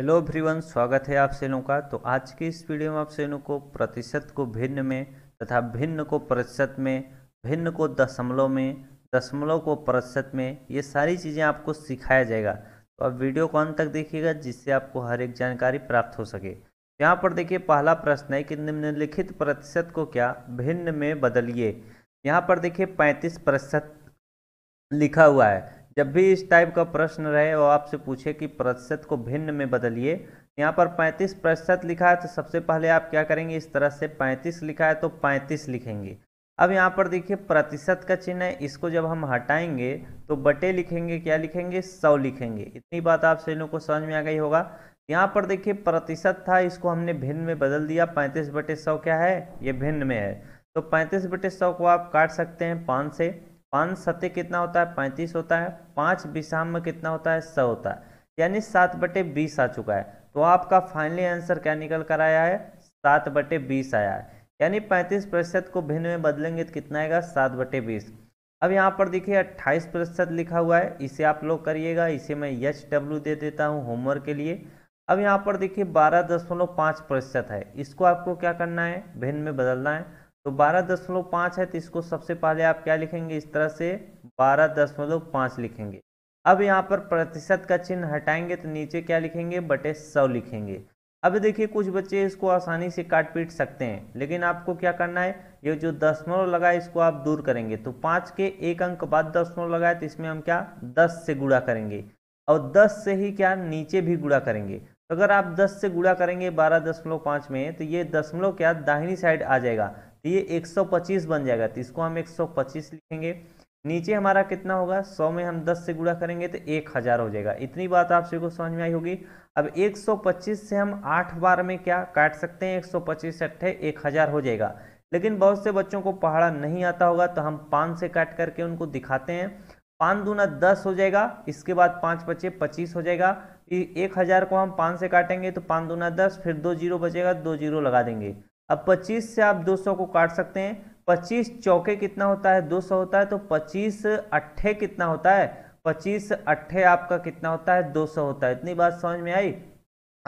hello everyone स्वागत है आप सैनों का तो आज की इस वीडियो में आप सैनों को प्रतिशत को भिन्न में तथा भिन्न को प्रतिशत में भिन्न को दशमलव में दशमलव को प्रतिशत में ये सारी चीज़ें आपको सिखाया जाएगा तो आप वीडियो को अंत तक देखिएगा जिससे आपको हर एक जानकारी प्राप्त हो सके यहाँ पर देखिए पहला प्रश्न है कि निम्नलिखित प्रतिशत को क्या भिन्न में बदलिए यहाँ पर देखिए पैंतीस प्रतिशत लिखा हुआ है जब भी इस टाइप का प्रश्न रहे और आपसे पूछे कि प्रतिशत को भिन्न में बदलिए यहाँ पर 35 प्रतिशत लिखा है तो सबसे पहले आप क्या करेंगे इस तरह से 35 लिखा है तो 35 लिखेंगे अब यहाँ पर देखिए प्रतिशत का चिन्ह है इसको जब हम हटाएंगे तो बटे लिखेंगे क्या लिखेंगे सौ लिखेंगे इतनी बात आप सैनों को समझ में आ गई होगा यहाँ पर देखिए प्रतिशत था इसको हमने भिन्न में बदल दिया पैंतीस बटे सौ क्या है ये भिन्न में है तो पैंतीस बटे सौ को आप काट सकते हैं पाँच से पाँच सत्य कितना होता है पैंतीस होता है पाँच विषाम में कितना होता है सौ होता है यानी सात बटे बीस आ चुका है तो आपका फाइनली आंसर क्या निकल कर आया है सात बटे बीस आया है यानी पैंतीस प्रतिशत को भिन्न में बदलेंगे तो कितना आएगा सात बटे बीस अब यहाँ पर देखिए अट्ठाईस प्रतिशत लिखा हुआ है इसे आप लोग करिएगा इसे मैं यच डब्ल्यू दे देता हूँ होमवर्क के लिए अब यहाँ पर देखिए बारह दशमलव पाँच प्रतिशत है इसको आपको क्या करना है भिन्न में बदलना है तो बारह दशमलव पाँच है तो इसको सबसे पहले आप क्या लिखेंगे इस तरह से बारह दशमलव पाँच लिखेंगे अब यहाँ पर प्रतिशत का चिन्ह हटाएंगे तो नीचे क्या लिखेंगे बटे सौ लिखेंगे अब देखिए कुछ बच्चे इसको आसानी से काट पीट सकते हैं लेकिन आपको क्या करना है ये जो दसमलव लगा है इसको आप दूर करेंगे तो पाँच के एक अंक बाद दसमलव लगाए तो इसमें हम क्या दस से गुड़ा करेंगे और दस से ही क्या नीचे भी गुड़ा करेंगे अगर आप दस से गुड़ा करेंगे बारह दशमलव पाँच में तो ये दशमलव क्या दाहिनी साइड आ जाएगा तो ये 125 बन जाएगा तो इसको हम 125 लिखेंगे नीचे हमारा कितना होगा 100 में हम 10 से गुणा करेंगे तो 1000 हो जाएगा इतनी बात आप सभी को समझ में आई होगी अब 125 से हम आठ बार में क्या काट सकते हैं 125 पच्चीस अट्ठे एक हो जाएगा लेकिन बहुत से बच्चों को पहाड़ा नहीं आता होगा तो हम पाँच से काट करके उनको दिखाते हैं पाँच दूना दस हो जाएगा इसके बाद पाँच पच्चे पच्चीस हो जाएगा एक हज़ार को हम पाँच से काटेंगे तो पाँच दूना दस फिर दो जीरो बचेगा दो जीरो लगा देंगे अब 25 से आप 200 को काट सकते हैं 25 चौके कितना होता है 200 होता है तो 25 अट्ठे कितना होता है 25 अट्ठे आपका कितना होता है 200 होता है इतनी बात समझ में आई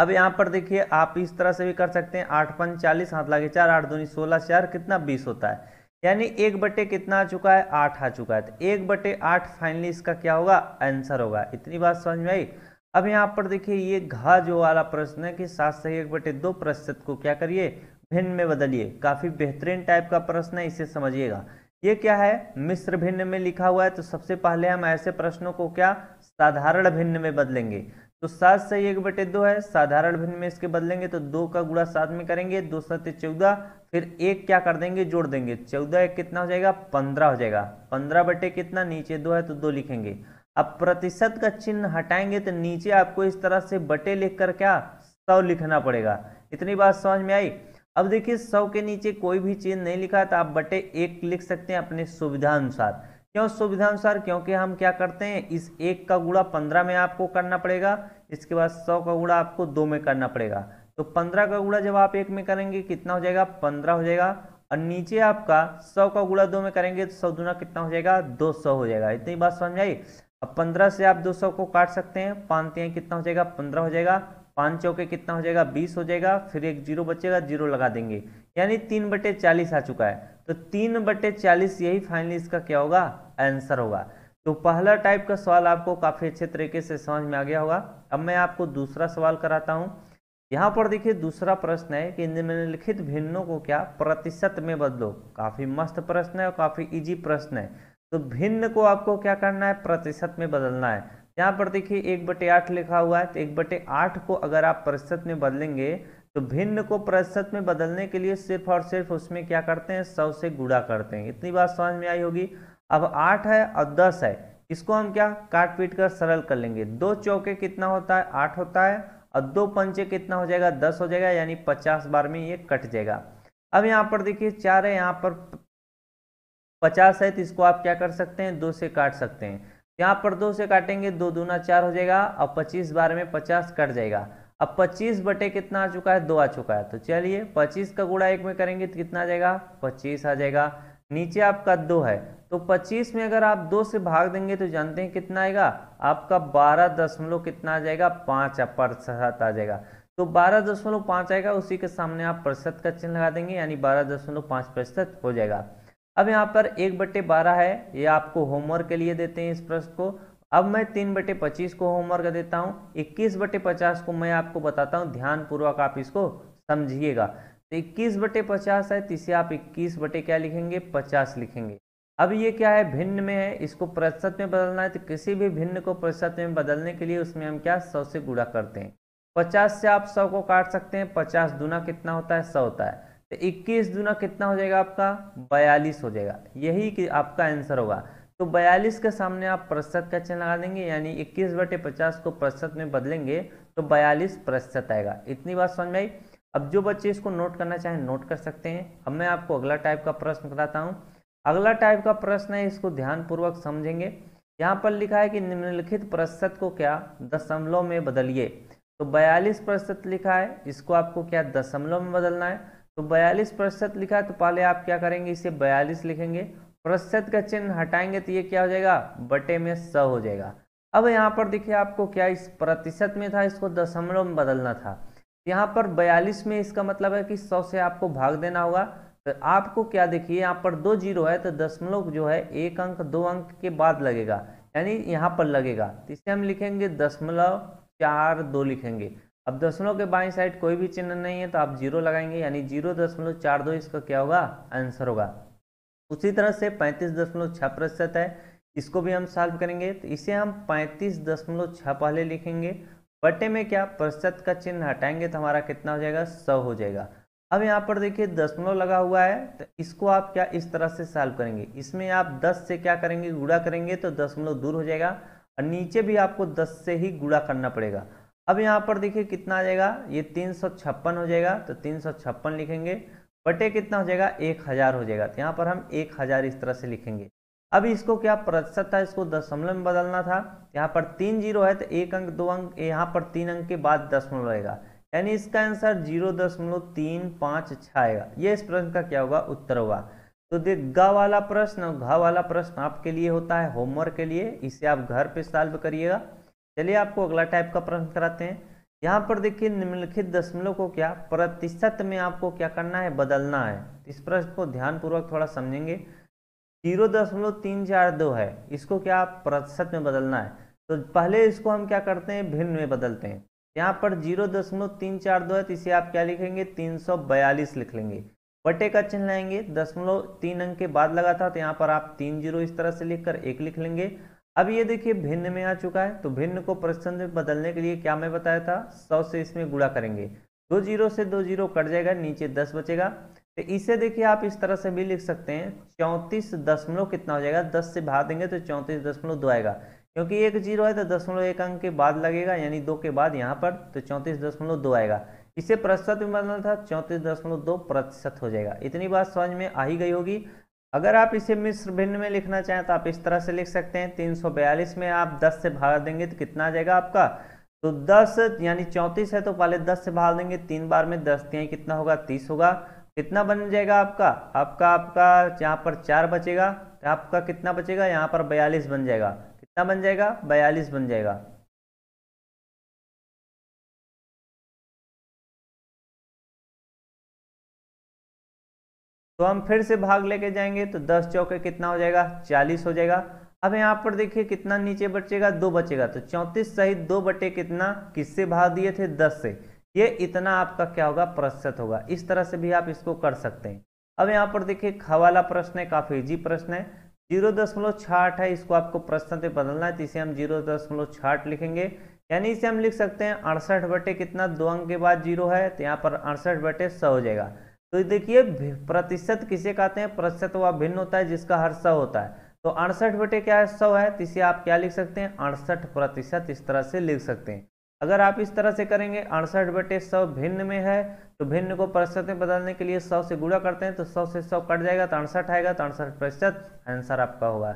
अब यहाँ पर देखिए आप इस तरह से भी कर सकते हैं आठ पंच चालीस हाथ लागे चार आठ दूनी सोलह चार कितना बीस होता है यानी एक बटे कितना आ चुका है आठ आ चुका है तो एक बटे आठ फाइनली इसका क्या होगा आंसर होगा इतनी बात समझ में आई अब यहाँ पर देखिए ये घा जो वाला प्रश्न है कि सात से एक बटे दो प्रतिशत को क्या करिए भिन्न में बदलिए काफ़ी बेहतरीन टाइप का प्रश्न है इसे समझिएगा ये क्या है मिश्र भिन्न में लिखा हुआ है तो सबसे पहले हम ऐसे प्रश्नों को क्या साधारण भिन्न में बदलेंगे तो सात से एक बटे दो है साधारण भिन्न में इसके बदलेंगे तो दो का गुड़ा सात में करेंगे दो सत्य चौदह फिर एक क्या कर देंगे जोड़ देंगे चौदह एक कितना हो जाएगा पंद्रह हो जाएगा पंद्रह बटे कितना नीचे दो है तो दो लिखेंगे अब प्रतिशत का चिन्ह हटाएंगे तो नीचे आपको इस तरह से बटे लिख कर क्या सौ लिखना पड़ेगा इतनी बात समझ में आई अब देखिए सौ के नीचे कोई भी चिन्ह नहीं लिखा तो आप बटे एक लिख सकते हैं अपने सुविधा अनुसार क्यों सुविधा अनुसार क्योंकि हम क्या करते हैं इस एक का गुड़ा पंद्रह में आपको करना पड़ेगा इसके बाद सौ का गुड़ा आपको दो में करना पड़ेगा तो पंद्रह का गुड़ा जब आप एक में करेंगे कितना हो जाएगा पंद्रह हो जाएगा और नीचे आपका सौ का गुड़ा दो में करेंगे तो सौ दुना कितना हो जाएगा दो सौ हो जाएगा इतनी बात समझ आई अब पंद्रह से आप दो सौ को काट सकते हैं पानते हैं कितना हो जाएगा पंद्रह हो जाएगा पाँच चौके कितना हो जाएगा बीस हो जाएगा फिर एक जीरो बचेगा जीरो लगा देंगे यानी तीन बटे चालीस आ चुका है तो तीन बटे चालीस यही फाइनली इसका क्या होगा आंसर होगा तो पहला टाइप का सवाल आपको काफ़ी अच्छे तरीके से समझ में आ गया होगा अब मैं आपको दूसरा सवाल कराता हूँ यहाँ पर देखिए दूसरा प्रश्न है कि निम्नलिखित भिन्नों को क्या प्रतिशत में बदलो काफ़ी मस्त प्रश्न है और काफ़ी इजी प्रश्न है तो भिन्न को आपको क्या करना है प्रतिशत में बदलना है यहाँ पर देखिए एक बटे आठ लिखा हुआ है तो एक बटे आठ को अगर आप प्रतिशत में बदलेंगे तो भिन्न को प्रतिशत में बदलने के लिए सिर्फ और सिर्फ उसमें क्या करते हैं सौ से गुड़ा करते हैं इतनी बात समझ में आई होगी अब आठ है और दस है इसको हम क्या काट पीट कर सरल कर लेंगे दो चौके कितना होता है आठ होता है और दो पंचे कितना हो जाएगा दस हो जाएगा यानी पचास बार में ये कट जाएगा अब यहाँ पर देखिए चार है यहाँ पर पचास है तो इसको आप क्या कर सकते हैं दो से काट सकते हैं यहाँ पर दो से काटेंगे दो दूना चार हो जाएगा और पच्चीस बार में पचास कट जाएगा अब पच्चीस बटे कितना आ चुका है दो आ चुका है तो चलिए पच्चीस का गुड़ा एक में करेंगे तो कितना आ जाएगा पच्चीस आ जाएगा नीचे आपका दो है तो 25 में अगर आप दो से भाग देंगे तो जानते हैं कितना आएगा आपका बारह दशमलव कितना आ जाएगा पाँच प्रतिशत आ जाएगा तो बारह दशमलव पाँच आएगा उसी के सामने आप प्रतिशत का चिन्ह लगा देंगे यानी बारह दशमलव पाँच प्रतिशत हो जाएगा अब यहाँ पर एक बट्टे बारह है ये आपको होमवर्क के लिए देते हैं इस प्रश्न को अब मैं तीन बटे पच्चीस को होमवर्क देता हूँ इक्कीस बटे पचास को मैं आपको बताता हूँ ध्यानपूर्वक आप इसको समझिएगा तो इक्कीस बटे पचास है तो इसे आप इक्कीस बटे क्या लिखेंगे पचास लिखेंगे अब ये क्या है भिन्न में है इसको प्रतिशत में बदलना है तो किसी भी भिन्न को प्रतिशत में बदलने के लिए उसमें हम क्या सौ से गुणा करते हैं पचास से आप सौ को काट सकते हैं पचास दुना कितना होता है सौ होता है तो 21 दुना कितना हो जाएगा आपका बयालीस हो जाएगा यही कि आपका आंसर होगा तो 42 के सामने आप प्रतिशत का चिन्ह लगा देंगे यानी 21 बटे पचास को प्रतिशत में बदलेंगे तो 42 प्रतिशत आएगा इतनी बात समझ में आई अब जो बच्चे इसको नोट करना चाहें नोट कर सकते हैं अब मैं आपको अगला टाइप का प्रश्न कराता हूँ अगला टाइप का प्रश्न है इसको ध्यानपूर्वक समझेंगे यहाँ पर लिखा है कि निम्नलिखित प्रतिशत को क्या दशमलव में बदलिए तो बयालीस प्रतिशत लिखा है इसको आपको क्या दशमलव में बदलना है तो बयालीस प्रतिशत लिखा तो पहले आप क्या करेंगे इसे बयालीस लिखेंगे प्रतिशत का चिन्ह हटाएंगे तो ये क्या हो जाएगा बटे में सौ हो जाएगा अब यहाँ पर देखिए आपको क्या इस प्रतिशत में था इसको दशमलव में बदलना था यहाँ पर बयालीस में इसका मतलब है कि सौ से आपको भाग देना होगा तो आपको क्या देखिए यहाँ पर दो जीरो है तो दशमलव जो है एक अंक दो अंक के बाद लगेगा यानी यहाँ पर लगेगा तो इसे हम लिखेंगे दशमलव चार दो लिखेंगे अब दशमलव के बाई साइड कोई भी चिन्ह नहीं है तो आप जीरो लगाएंगे यानी जीरो दशमलव चार दो इसका क्या होगा आंसर होगा उसी तरह से पैंतीस दशमलव छः प्रतिशत है इसको भी हम सॉल्व करेंगे तो इसे हम पैंतीस दशमलव छः पहले लिखेंगे बटे में क्या प्रतिशत का चिन्ह हटाएंगे तो हमारा कितना हो जाएगा सौ हो जाएगा अब यहाँ पर देखिए दशमलव लगा हुआ है तो इसको आप क्या इस तरह से सॉल्व करेंगे इसमें आप दस से क्या करेंगे गुड़ा करेंगे तो दशमलव दूर हो जाएगा और नीचे भी आपको दस से ही गुड़ा करना पड़ेगा अब यहाँ पर देखिए कितना आ जाएगा ये तीन सौ छप्पन हो जाएगा तो तीन सौ छप्पन लिखेंगे बटे कितना हो जाएगा एक हज़ार हो जाएगा तो यहाँ पर हम एक हज़ार इस तरह से लिखेंगे अब इसको क्या प्रतिशत था इसको दशमलव में बदलना था यहाँ पर तीन जीरो है तो एक अंक दो अंक यहाँ पर तीन अंक के बाद दशमलव रहेगा यानी इसका आंसर जीरो दशमलव तीन पाँच छः आएगा ये इस प्रश्न का क्या होगा उत्तर होगा तो देख ग वाला प्रश्न घ वाला प्रश्न आपके लिए होता है होमवर्क के लिए इसे आप घर पे सॉल्व करिएगा चलिए आपको अगला टाइप का प्रश्न कराते हैं यहाँ पर देखिए निम्नलिखित दशमलव को क्या प्रतिशत में आपको क्या करना है बदलना है तो इस प्रश्न को ध्यानपूर्वक थोड़ा समझेंगे जीरो दशमलव तीन चार दो है इसको क्या प्रतिशत में बदलना है तो पहले इसको हम क्या करते हैं भिन्न में बदलते हैं यहाँ पर जीरो दशमलव तीन चार दो है तो इसे आप क्या लिखेंगे तीन सौ बयालीस लिख लेंगे बटे का चिन्ह लाएंगे दशमलव तीन अंक के बाद लगा था तो यहाँ पर आप तीन जीरो इस तरह से लिखकर एक लिख लेंगे अब ये देखिए भिन्न में आ चुका है तो भिन्न को प्रतिसंध में बदलने के लिए क्या मैं बताया था सौ से इसमें गुड़ा करेंगे दो जीरो से दो जीरो कट जाएगा नीचे दस बचेगा तो इसे देखिए आप इस तरह से भी लिख सकते हैं चौंतीस दशमलव कितना हो जाएगा दस से भाग देंगे तो चौंतीस दशमलव दो आएगा क्योंकि एक जीरो है तो दशमलव एक अंक के बाद लगेगा यानी दो के बाद यहाँ पर तो चौंतीस दशमलव दो आएगा इसे प्रतिशत में बदलना था चौंतीस दशमलव दो प्रतिशत हो जाएगा इतनी बात समझ में आ ही गई होगी अगर आप इसे मिश्र भिन्न में लिखना चाहें तो आप इस तरह से लिख सकते हैं 342 में आप 10 से भाग देंगे तो कितना आ जाएगा आपका तो 10 यानी 34 है तो पहले 10 से भाग देंगे तीन बार में दस दिया कितना होगा 30 होगा कितना बन जाएगा आपका आपका आपका यहाँ पर चार बचेगा तो आपका कितना बचेगा यहाँ पर बयालीस बन जाएगा कितना बन जाएगा बयालीस बन जाएगा तो हम फिर से भाग लेके जाएंगे तो दस चौके कितना हो जाएगा चालीस हो जाएगा अब यहाँ पर देखिए कितना नीचे बचेगा दो बचेगा तो चौंतीस सहित दो बटे कितना किससे भाग दिए थे दस से ये इतना आपका क्या होगा प्रतिशत होगा इस तरह से भी आप इसको कर सकते हैं अब यहाँ पर देखिए खवाला प्रश्न है काफी इजी प्रश्न है जीरो दशमलव छाठ है इसको आपको प्रश्न से बदलना है तो इसे हम जीरो दशमलव छाठ लिखेंगे यानी इसे हम लिख सकते हैं अड़सठ बटे कितना दो अंक के बाद जीरो है तो यहाँ पर अड़सठ बटे सौ हो जाएगा तो देखिए प्रतिशत किसे कहते हैं प्रतिशत वह भिन्न होता है जिसका हर सौ होता है तो अड़सठ बटे क्या है सौ है तो इसे आप क्या लिख सकते हैं अड़सठ प्रतिशत इस तरह से लिख सकते हैं अगर आप इस तरह से करेंगे अड़सठ बटे सौ भिन्न में है तो भिन्न को प्रतिशत में बदलने के लिए सौ से गुड़ा करते हैं तो सौ से सौ कट जाएगा तो अड़सठ आएगा तो अड़सठ प्रतिशत आंसर आपका होगा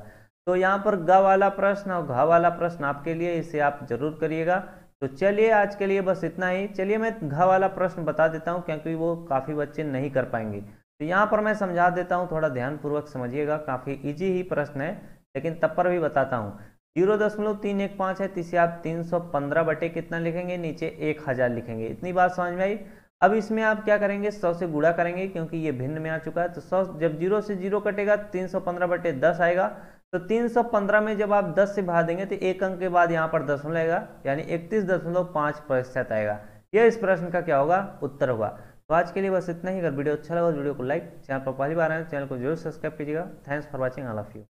तो यहाँ पर ग वाला प्रश्न और घ वाला प्रश्न आपके लिए इसे आप जरूर करिएगा तो चलिए आज के लिए बस इतना ही चलिए मैं घ वाला प्रश्न बता देता हूँ क्योंकि वो काफ़ी बच्चे नहीं कर पाएंगे तो यहाँ पर मैं समझा देता हूँ थोड़ा ध्यानपूर्वक समझिएगा काफ़ी इजी ही प्रश्न है लेकिन तब पर भी बताता हूँ जीरो दशमलव तीन एक पाँच है तीसरे आप तीन सौ पंद्रह बटे कितना लिखेंगे नीचे एक हज़ार लिखेंगे इतनी बात समझ में आई अब इसमें आप क्या करेंगे सौ से गुड़ा करेंगे क्योंकि ये भिन्न में आ चुका है तो सौ जब जीरो से जीरो कटेगा तीन सौ पंद्रह बटे दस आएगा तो 315 में जब आप 10 से भाग देंगे तो एक अंक के बाद यहाँ पर दशमलव लगेगा यानी इकतीस दशमलव पाँच प्रतिशत आएगा यह इस प्रश्न का क्या होगा उत्तर होगा तो आज के लिए बस इतना ही अगर वीडियो अच्छा लगा तो वीडियो को लाइक चैनल पर पहली बार आए तो चैनल को जरूर सब्सक्राइब कीजिएगा thanks for watching all of you